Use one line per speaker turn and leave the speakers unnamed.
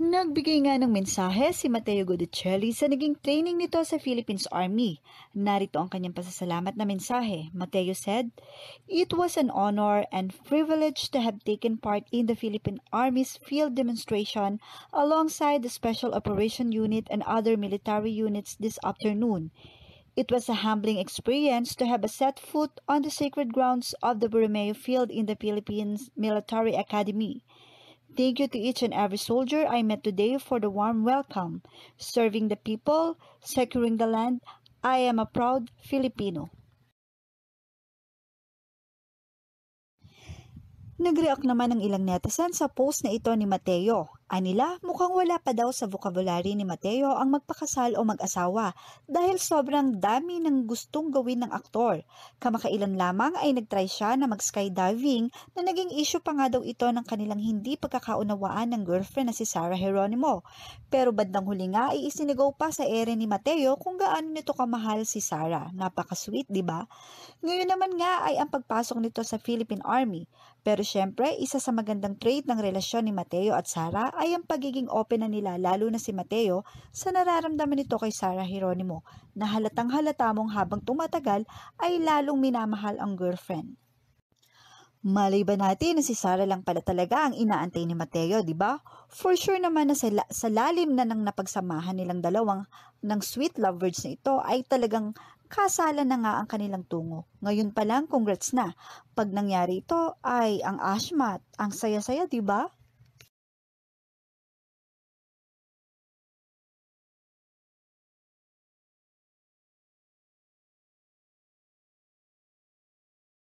Nagbigay nga ng mensahe si Mateo Godicelli sa naging training nito sa Philippines Army. Narito ang kanyang pasasalamat na mensahe. Mateo said, It was an honor and privilege to have taken part in the Philippine Army's field demonstration alongside the Special Operation Unit and other military units this afternoon. It was a humbling experience to have a set foot on the sacred grounds of the Borromeo Field in the Philippines Military Academy. Thank you to each and every soldier I met today for the warm welcome. Serving the people, securing the land, I am a proud Filipino. nag naman ng ilang netizen sa post na ito ni Mateo. Anila, mukhang wala pa daw sa vocabulary ni Mateo ang magpakasal o mag-asawa dahil sobrang dami ng gustong gawin ng aktor. Kamakailan lamang ay nagtry siya na mag-skydiving na naging issue pa nga daw ito ng kanilang hindi pagkakaunawaan ng girlfriend na si Sarah Heronimo. Pero bandang huli nga ay isinigaw pa sa ere ni Mateo kung gaano nito kamahal si Sarah. Napaka-sweet, di ba? Ngayon naman nga ay ang pagpasok nito sa Philippine Army. Pero syempre, isa sa magandang trait ng relasyon ni Mateo at Sarah ay ang pagiging open na nila lalo na si Mateo sa nararamdaman nito kay Sarah Geronimo na halatang halata mong habang tumatagal ay lalong minamahal ang girlfriend. Malay ba natin na si Sarah lang pala talaga ang inaantay ni Mateo, di ba? For sure naman na sa, la- sa lalim na ng napagsamahan nilang dalawang ng sweet lovebirds na ito ay talagang kasala na nga ang kanilang tungo. Ngayon pa lang, congrats na. Pag nangyari ito, ay ang ashmat, ang saya-saya, di ba?